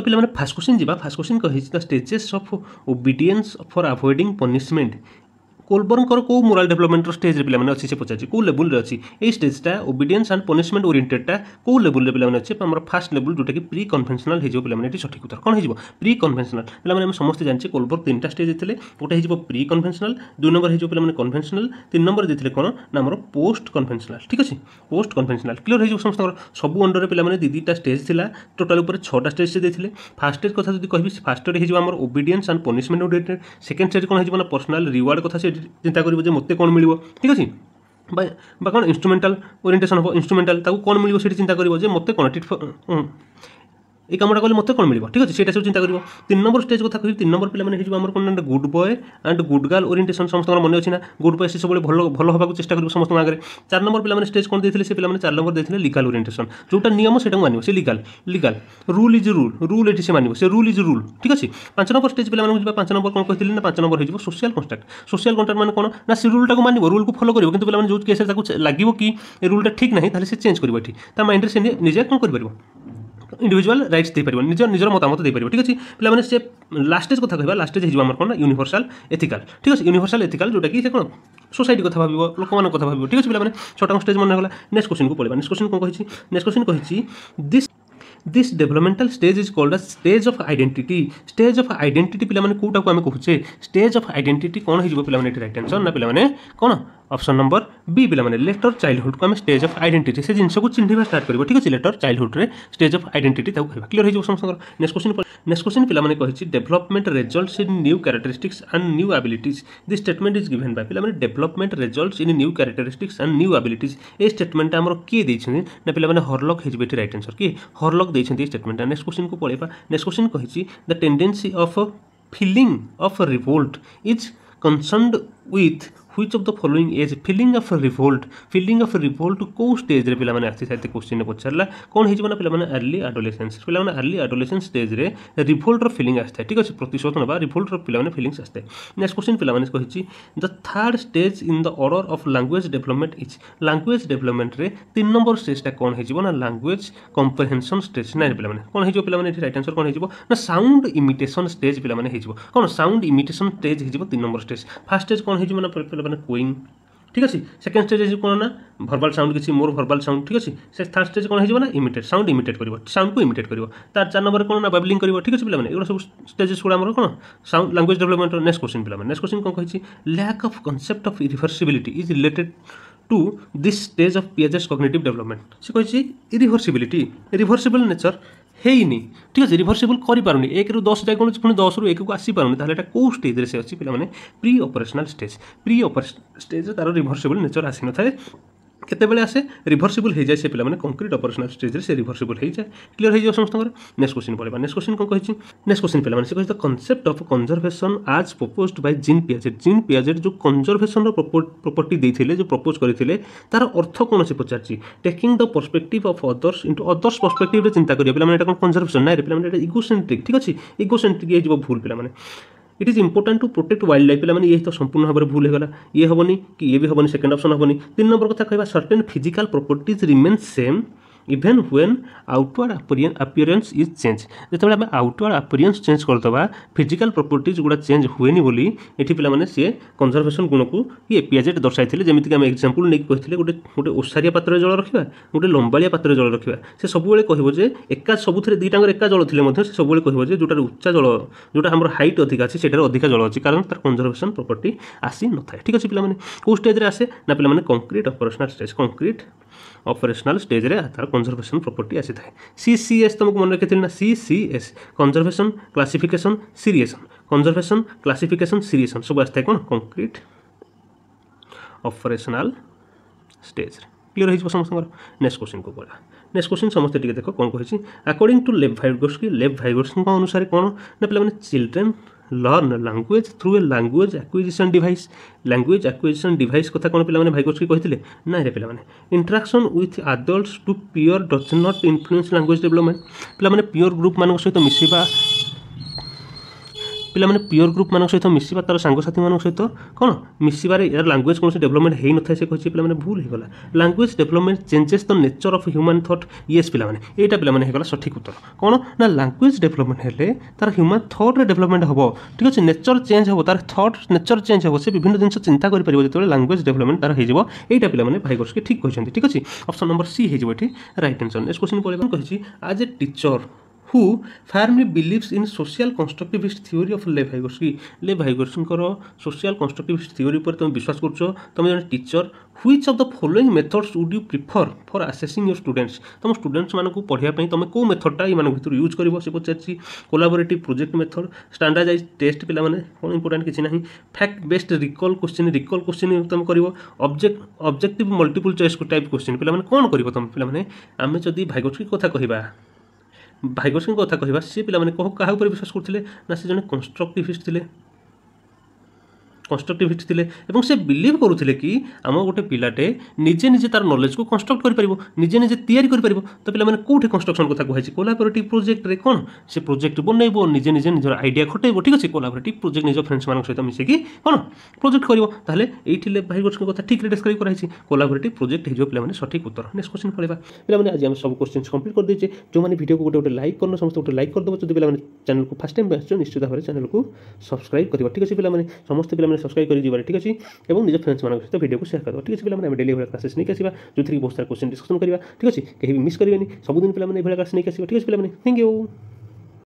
ତ ପିଲାମାନେ first question ଯିବା ଫାର୍ଷ୍ଟ କୋଶ୍ଚିନ୍ କହିଛି the stages of obedience for avoiding punishment କୋଲବର୍ଣ୍ଣଙ୍କର କେଉଁ ମୋରାଲ ଡେଭଲପମେଣ୍ଟର ଷ୍ଟେଜ୍ରେ ପିଲାମାନେ ଅଛି ସେ ପଚାରିଛି କେଉଁ ଲେବୁଲ୍ରେ ଅଛି ଏଇ ଷ୍ଟେଜ୍ଟା ଓବିଡିଏନ୍ସ ଆଣ୍ଡ ପନିସମେଣ୍ଟ ଓରିଏଣ୍ଟେଡ଼ଟା କେଉଁ ଲେବୁଲ୍ରେ ପିଲାମାନେ ଅଛି ଆମର ଫାଷ୍ଟ ଲେବୁଲ୍ ଯେଉଁଟାକି ପ୍ରି କନଭେନ୍ସନାଲ୍ ହେଇଯିବ ପିଲାମାନେ ଏଠି ସଠିକ୍ ଉତ୍ତର କ'ଣ ହେଇଯିବ ପ୍ରି କନଭେନ୍ସନାଲ୍ ପିଲାମାନେ ଆମେ ସମସ୍ତେ ଜାଣିଛେ କୋଲବର୍ ତିନିଟା ଷ୍ଟେଜ୍ ଦେଇଥିଲେ ଗୋଟେ ହେଇଯିବ ପ୍ରି କନଭେନ୍ସନାଲ୍ ଦୁଇ ନମ୍ବର ହେଇଯିବ ପିଲାମାନେ କନଭେନ୍ସନାଲ୍ ତିନି ନମ୍ବର ଦେଇଥିଲେ କ'ଣ ନା ଆମର ପୋଷ୍ଟ କନଭେନ୍ସନାଲ୍ ଠିକ୍ ଅଛି ପୋଷ୍ଟ କନଭେନ୍ସନାଲ୍ କ୍ଲିୟର ହେଇଯିବ ସମସ୍ତଙ୍କର ସବୁ ଅଣ୍ଡରରେ ପିଲାମାନେ ଦୁଇ ଦୁଇଟା ଷ୍ଟେଜ୍ ଥିଲା ଟୋଟାଲ୍ ଉପରେ ଛଅଟା ଷ୍ଟେଜ୍ ସେ ଦେଇଥିଲେ ଫାଷ୍ଟ ଷ୍ଟେଜ୍ କଥା ଯଦି କହିବି ଫାଷ୍ଟ ଷ୍ଟେଜ୍ ହେଇଯିବ ଆମର obedience and punishment oriented second stage କ'ଣ ହେଇଯିବ ନା ପର୍ସନାଲ୍ ରିୱାର୍ଡ଼ କଥା ସେଠି চিন্তা করব যে ମୋତେ କ'ଣ ମିଳିବ ଠିକ୍ ଅଛି বা বা କ'ଣ ଇନ୍ଷ୍ଟ୍ରୁମେଣ୍ଟାଲ୍ ଓରିଏଣ୍ଟେସନ୍ ହେବ ଇନ୍ଷ୍ଟ୍ରୁମେଣ୍ଟାଲ୍ ତାକୁ କ'ଣ ମିଳିବ ସେଠି ଚିନ୍ତା କରିବ ଯେ ମୋତେ କ'ଣ ଟିଟ୍ এই কামটা কলে মতো কম মিলব ঠিক আছে সেটা সব চিন্তা করব তিন নম্বর স্টেজ কথা কহিবি তিন নম্বর পিলামানে হয়ে আমার কোন good boy and good girl orientation সমস্ত মনে অছি না গুড বয় সে সবুলে ভালো ভালো হওয়ার চেষ্টা করব সমস্ত আগে চার নম্বর পিলামানে স্টেজ কোণ দিয়েছিল সে পিলামানে চার নম্বর দিয়েছিল লিগাল ওরিয়েন্টেসন যেটা নিয়ম সেটা মানব সে legal legal rule is rule rule এটি সে মানব সে রুল ইজ রুল ঠিক আছে পাঁচ নম্বর স্টেজ পিলা যা পাঁচ নম্বর কোণ কহিলি না পাঁচ নম্বর হয়ে যাব সোশিয়াল কন্ট্রাক্ট সোশিয়াল কন্ট্রাক্ট মানে কোণ না সে রুলটাকে মানব রুলকে ফলো করব কিন্তু পিলামানে যে কেসে তাকে লাগবে কি রুলটা ঠিক না তাহলে সে চেঞ্জ করব এটি তার মাইন্ডে সে নিজে কোণ করিপারিব ইন্ডিভিজুয়াল রাইটস ଦେଇପାରିବ ନିଜ ନିଜର ମତାମତ ଦେଇପାରିବ ଠିକ୍ ଅଛି ପିଲାମାନେ ସେ ଲାଷ୍ଟ ଷ୍ଟେଜ୍ କଥା କହିବା ଲାଷ୍ଟ ଷ୍ଟେଜ୍ ହେଇଯିବ ଆମର କ'ଣ ୟୁନିଭର୍ସାଲ୍ ଏଥିକାଲ୍ ଠିକ୍ ଅଛି ୟୁନିଭର୍ସାଲ୍ ଏଥିକାଲ୍ ଯେଉଁଟାକି ସେ କ'ଣ সোসাইটি কথা ভাবিব লোকমানক কথা ভাবিব ঠিক আছে পিলামানে ছটা স্টেজ মনে গলা নেক্সট কোশ্চিনকু পড়া নেক্সট কোশ্চিন কোন কইছি নেক্সট কোশ্চিন কইছি this this developmental stage is called a stage of identity stage of identity পিলামানে কোটাকু আমি কহুছে স্টেজ অফ আইডেন্টিটি কোন হইব পিলামানে এটি রাইট আনসার না পিলামানে কোন অপশন নম্বর বি পিলামানে লেটর চাইল্ডহুড কু আমি স্টেজ অফ আইডেন্টিটি সে জিনিসকে চিহ্নিবা স্টার্ট করিব ঠিক আছে লেটর চাইল্ডহুডরে স্টেজ অফ আইডেন্টিটি তাকে কহিবা ক্লিয়ার হয়ে সমস্ত নেক্সট কোশ্চিন নেক্সট কোশ্চিন পিলামানে কহিছি development results in new characteristics and new abilities the statement is given by পিলামানে development results in new characteristics and new abilities এই স্টেটমেন্টটা আমার কিয়ে দিয়েছেন না পিলামানে হরলক হয়েছে এটি রাইট আনসর কি হরলক দিয়েছেন এই স্টেটমেন্টটা নেক্সট কোশ্চিন কু পড়াইবা নেক্সট কোশ্চিন কহিছি the tendency of feeling of revolt is concerned with which of the following is feeling of revolt feeling of revolt କୋଉ ଷ୍ଟେଜ୍ରେ ପିଲାମାନେ ଆସିଥାଏ କୋଶ୍ଚିନ୍ରେ ପଚାରିଲା କ'ଣ ହେଇଯିବ ନା ପିଲାମାନେ ଆର୍ଲି ଆଡୋଲେସନ୍ସ ପିଲାମାନେ ଆର୍ଲି ଆଡୋଲେସନ୍ ଷ୍ଟେଜ୍ରେ ରିଭୋଲ୍ଟର ଫିଲିଙ୍ଗ ଆସିଥାଏ ଠିକ୍ ଅଛି ପ୍ରତିଶୋଧ ନେବା ରିଭୋଲ୍ଟର ପିଲାମାନେ ଫିଲିଙ୍ଗସ୍ ଆସିଥାଏ ନେକ୍ସଟ କୋଶ୍ଚିନ୍ ପିଲାମାନେ କହିଛି the third stage in the order of language development is language ଡେଭଲପମେଣ୍ଟରେ ତିନି ନମ୍ବର ଷ୍ଟେଜ୍ଟା କ'ଣ ହେଇଯିବ ନା ଲାଙ୍ଗୁଏଜ୍ କମ୍ପ୍ରେହେନ୍ସନ୍ ଷ୍ଟେଜ୍ ନାଇଁ ପିଲାମାନେ କ'ଣ ହେଇଯିବ ପିଲାମାନେ ଏଠି ରାଇଟ୍ ଆନ୍ସର୍ କ'ଣ ହେଇଯିବ ନା ସାଉଣ୍ଡ ଇମିଟେସନ୍ ଷ୍ଟେଜ୍ ପିଲାମାନେ ହେଇଯିବ କ'ଣ ସାଉଣ୍ଡ ଇମିଟେସନ୍ ଷ୍ଟେଜ୍ ହେଇଯିବ ତିନି ନମ୍ବର ଷ୍ଟେଜ୍ ଫାର୍ଷ୍ଟ ଷ୍ଟେଜ୍ କ'ଣ ହେଇଛି ମାନେ ପିଲାମାନେ କୋଇଂ ঠিক আছে সেকেন্ড স্টেজ আছে কোণ না ভর্বাল সাউন্ড কিছু মোর ভর্বাল সাউন্ড ঠিক আছে সে থার্ড স্টেজ কোণ হয়ে না ইমিটেট সাউন্ড ইমিটেট করব সাউন্ড কু ইমিটেট করব তার চার নম্বর কোণ না বাবলিং করব ঠিক আছে পিলামানে এগুলো সব স্টেজেস গুলো আমার কোণ sound language development next question পিলামানে নেক্সট কোশ্চিন কোণ কইছি lack of concept of reversibility is related to this stage of Piaget's cognitive development সে কইছি রিভর্সিবিলিটি রিভর্সিবল নেচর ହେଇନି ଠିକ୍ ଅଛି ରିଭର୍ସିବୁଲ୍ କରିପାରୁନି ଏକରୁ ଦଶ ଯାଏ କ'ଣ ପୁଣି ଦଶରୁ ଏକକୁ ଆସିପାରୁନି ତାହେଲେ ଏଇଟା କେଉଁ ଷ୍ଟେଜ୍ରେ ସେ ଅଛି ପିଲାମାନେ pre operational stage pre operational ଷ୍ଟେଜ୍ରେ ତା'ର ରିଭର୍ସିବୁଲ୍ ନେଚର୍ ଆସିନଥାଏ কেতবে আসে রিভর্সিবল হয়ে যায় সে পিলা মানে কংক্রিট অপরেশনাল স্টেজে সে রিভর্সিবল হয়ে যায় ক্লিয়ার হয়ে যাব সমস্তর নেক্সট কোশ্চিন পড়া নেক্সট কোশ্চিন কোণ কী নেক্সট কোশ্চিন পিলা মানে সে the concept of conservation as proposed by Jean Piaget Jean Piaget যে কনজরভেসন প্রপর্টি দিয়ে যে প্রপোজ করে তার অর্থ কোণ সে পচারছি taking the perspective of others into others পরসপেক্টিভে চিন্তা করিয়া পিলা মানে এটা কোণ কনজরভেসন না পিলা মানে এটা ইগোসেন্ট্রিক ঠিক আছে ইগোসেন্ট্রিক হয়ে যাব ভুল পিলা মানে it is important to protect wildlife ପିଲାମାନେ ଇଏ ତ ସମ୍ପୂର୍ଣ୍ଣ ଭାବରେ ଭୁଲ ହେଇଗଲା ଇଏ ହେବନି କି ଇଏ ବି ହେବନି ସେକେଣ୍ଡ ଅପସନ୍ ହେବନି ତିନି ନମ୍ବର କଥା କହିବା certain physical properties remain same even when outward appearance is change ଯେତେବେଳେ ଆମେ ଆଉଟୱାର୍ଡ଼ ଆପିଅରେନ୍ସ ଚେଞ୍ଜ କରିଦେବା ଫିଜିକାଲ୍ ପ୍ରପର୍ଟିଜ୍ ଗୁଡ଼ା ଚେଞ୍ଜ ହୁଏନି ବୋଲି ଏଠି ପିଲାମାନେ ସିଏ କନଜର୍ଭେସନ୍ ଗୁଣକୁ ଇଏ ପିଆଜେଟ୍ ଦର୍ଶାଇଥିଲେ ଯେମିତିକି ଆମେ ଏକ୍ଜାମ୍ପଲ୍ ନେଇକି କହିଥିଲେ ଗୋଟେ ଗୋଟେ ଓସାରିଆ ପାତ୍ରରେ ଜଳ ରଖିବା ଗୋଟେ ଲମ୍ବାଳିଆ ପାତ୍ରରେ ଜଳ ରଖିବା ସେ ସବୁବେଳେ କହିବ ଯେ ଏକା ସବୁଥିରେ ଦୁଇଟାଙ୍କର ଏକା ଜଳ ଥିଲେ ମଧ୍ୟ ସେ ସବୁବେଳେ କହିବ ଯେ ଯେଉଁଟାରେ ଉଚ୍ଚା ଜଳ ଯେଉଁଟା ଆମର ହାଇଟ୍ ଅଧିକା ଅଛି ସେଠାରେ ଅଧିକା ଜଳ ଅଛି କାରଣ ତାର କନଜର୍ଭେସନ୍ ପ୍ରପର୍ଟି ଆସିନଥାଏ ଠିକ୍ ଅଛି ପିଲାମାନେ କେଉଁ ଷ୍ଟେଜ୍ରେ ଆସେ ନା ପିଲାମାନେ concrete operational stage concrete operational ଷ୍ଟେଜ୍ରେ ତା'ର କନଜର୍ଭେସନ୍ ପ୍ରପର୍ଟି ଆସିଥାଏ ସି ସି ଏସ୍ ତୁମକୁ ମନେ ରଖିଥିଲି ନା C C S conservation classification seriation conservation classification seriation ସବୁ ଆସିଥାଏ କ'ଣ କଂକ୍ରିଟ୍ ଅପରେସନାଲ୍ ଷ୍ଟେଜ୍ରେ କ୍ଲିୟର ହେଇଯିବ ସମସ୍ତଙ୍କର ନେକ୍ସଟ କୋଶ୍ଚିନ୍କୁ ପଳେଇବା ନେକ୍ସଟ କୋଶ୍ଚିନ୍ ସମସ୍ତେ ଟିକେ ଦେଖ କ'ଣ କହିଛି according to Lev Vygotsky Lev ଭାଇଗୋସ୍କିଙ୍କ ଅନୁସାରେ କ'ଣ ନା ପିଲାମାନେ children learn language through a language acquisition device language acquisition device କଥା କ'ଣ ପିଲାମାନେ ଭାଇଗୋସ୍କି କହିଥିଲେ ନାଇଁରେ ପିଲାମାନେ interaction with adults to peer does not influence language development ପିଲାମାନେ ପିଓର୍ ଗ୍ରୁପ୍ମାନଙ୍କ ସହିତ ମିଶିବା ପିଲାମାନେ ପିଓର ଗ୍ରୁପ୍ ସହିତ ମିଶିବା ତା'ର ସାଙ୍ଗସାଥିମାନଙ୍କ ସହିତ କ'ଣ ମିଶିବାରେ ଏହାର ଲାଙ୍ଗୁଏଜ୍ କୌଣସି ଡେଭଲପମେଣ୍ଟ ହୋଇନଥାଏ ସେ କହିଛି ପିଲାମାନେ ଭୁଲ ହୋଇଗଲା language development changes the nature of human thought yes ପିଲାମାନେ ଏଇଟା ପିଲାମାନେ ହୋଇଗଲା ସଠିକ୍ ଉତ୍ତର କ'ଣ ନା ଲାଙ୍ଗୁଏଜ୍ ଡେଭଲପମେଣ୍ଟ ହେଲେ ତା'ର ହ୍ୟୁମାନ୍ ଥଟ୍ରେ ଡେଭଲପମେଣ୍ଟ ହେବ ଠିକ୍ ଅଛି ନେଚର୍ ଚେଞ୍ଜ ହେବ ତା'ର ଥଟ୍ ନେଚର୍ ଚେଞ୍ଜ ହେବ ସେ ବିଭିନ୍ନ ଜିନିଷ ଚିନ୍ତା କରିପାରିବ ଯେତେବେଳେ ଲାଙ୍ଗୁଏଜ୍ ଡେଭଲପମେଣ୍ଟ ତା'ର ହୋଇଯିବ ଏଇଟା ପିଲାମାନେ ଭାଇ ଭାଇଗୋର୍ସକି ଠିକ୍ କହିଛନ୍ତି ଠିକ୍ ଅଛି ଅପସନ୍ ନମ୍ବର ସି ହୋଇଯିବ ଏଠି ରାଇଟ୍ ଆନ୍ସର୍ ନେକ୍ସଟ କୋଶ୍ଚିନ୍ ପଳେଇବା କହିଛି as a teacher who firmly believes in social constructivist theory of Lev Vygotsky ଲେ ଭାଇଗୋର୍ସଙ୍କର ସୋସିଆଲ୍ କନଷ୍ଟ୍ରକ୍ଟିଭିଷ୍ଟ ଥିଓରି ଉପରେ ତୁମେ ବିଶ୍ୱାସ କରୁଛ ତୁମେ ଜଣେ teacher which of the following methods would you prefer for assessing your students ତୁମ ଷ୍ଟୁଡେଣ୍ଟସ୍ମାନଙ୍କୁ ପଢ଼ିବା ପାଇଁ ତୁମେ କେଉଁ ମେଥଡ଼୍ଟା ଏମାନଙ୍କ ଭିତରୁ ୟୁଜ୍ କରିବ ସେ ପଚାରିଛି collaborative project method standardize test ପିଲାମାନେ କ'ଣ ଇମ୍ପୋର୍ଟାଣ୍ଟ କିଛି ନାହିଁ fact best recall question recall question ତୁମେ କରିବ object objective multiple choice type question ପିଲାମାନେ କ'ଣ କରିବ ତୁମେ ପିଲାମାନେ ଆମେ ଯଦି ଭାଇଗୋର୍ସକି କଥା କହିବା ଭାଇଗୋସିଙ୍କ କଥା କହିବା ସେ ପିଲାମାନେ କାହା ଉପରେ ବିଶ୍ୱାସ କରୁଥିଲେ ନା ସେ ଜଣେ କନଷ୍ଟ୍ରକ୍ଟିଭିଷ୍ଟ ଥିଲେ কনস্ট্রক্টিভিস্ট ଥିଲେ ଏବଂ ସେ ବିଲିଭ୍ କରୁଥିଲେ କି ଆମ ଗୋଟେ ପିଲାଟେ ନିଜେ ନିଜେ ତାର ନଲେଜକୁ କନଷ୍ଟ୍ରକ୍ଟ କରିପାରିବ ନିଜେ ନିଜେ ତିଆରି କରିପାରିବ ତ ପିଲାମାନେ କେଉଁଠି କନଷ୍ଟ୍ରକ୍ସନ୍ କଥା କୁହାଯାଇଛି କୋଲାବରେଟିଭ୍ ପ୍ରୋଜେକ୍ଟରେ କ'ଣ ସେ ପ୍ରୋଜେକ୍ଟ ବନେଇବ ନିଜେ ନିଜେ ନିଜର ଆଇଡ଼ିଆ ଖଟେଇବ ଠିକ୍ ଅଛି କୋଲାବରେଟିଭ୍ ପ୍ରୋଜେକ୍ଟ ନିଜ ଫ୍ରେଣ୍ଡସ୍ମାନଙ୍କ ସହିତ ମିଶିକି କ'ଣ ପ୍ରୋଜେକ୍ଟ କରିବ ତାହେଲେ ଏଇଠି ଭାଇ ଗୋଷ୍ଠୀଙ୍କ କଥା ଠିକ୍ରେ ଡେସ୍କ୍ରାଇବ୍ କରାଯାଇଛି କୋଲାବରେଟିଭ୍ ପ୍ରୋଜେକ୍ଟ ହେଇଯିବ ପିଲାମାନେ ସଠିକ୍ ଉତ୍ତର ନେକ୍ସଟ କୋଶ୍ଚିନ୍ ପଳେଇବା ପିଲାମାନେ ଆଜି ଆମେ ସବୁ କୋଶ୍ଚିନ୍ କମ୍ପ୍ଲିଟ୍ କରିଦେଇଛେ ଯେଉଁମାନେ ଭିଡ଼ିଓକୁ ଗୋଟେ ଗୋଟେ ଲାଇକ୍ କରୁନ ସମସ୍ତେ ଗୋଟେ ଲାଇକ୍ କରିଦେବ ଯଦି ପିଲାମାନେ ଚ୍ୟାନେଲକୁ ଫାର୍ଷ୍ଟ ଟାଇମ୍ ଆସିଛ ନିଶ୍ଚିତ ଭାବରେ ଚ୍ୟାନେଲକୁ ସବସ୍କ୍ରାଇବ୍ କରିବ ଠିକ୍ ଅଛି ପିଲାମାନେ ସମସ୍ତେ ପିଲାମାନେ सब्सक्राइब कर ठीक अच्छे और निज फ्रेंड्स मान सहित भिडियो को सेयार कर ठीक है पे मैंने डेली भाई क्लासेस नहीं आसा जो थी बहुत सारा क्वेश्चन डिस्कसन करवा ठीक अच्छे कहीं भी मिस करेंगे सबुद पे मैंने भाई क्लास नहीं आसा ठीक है पे थैंक यू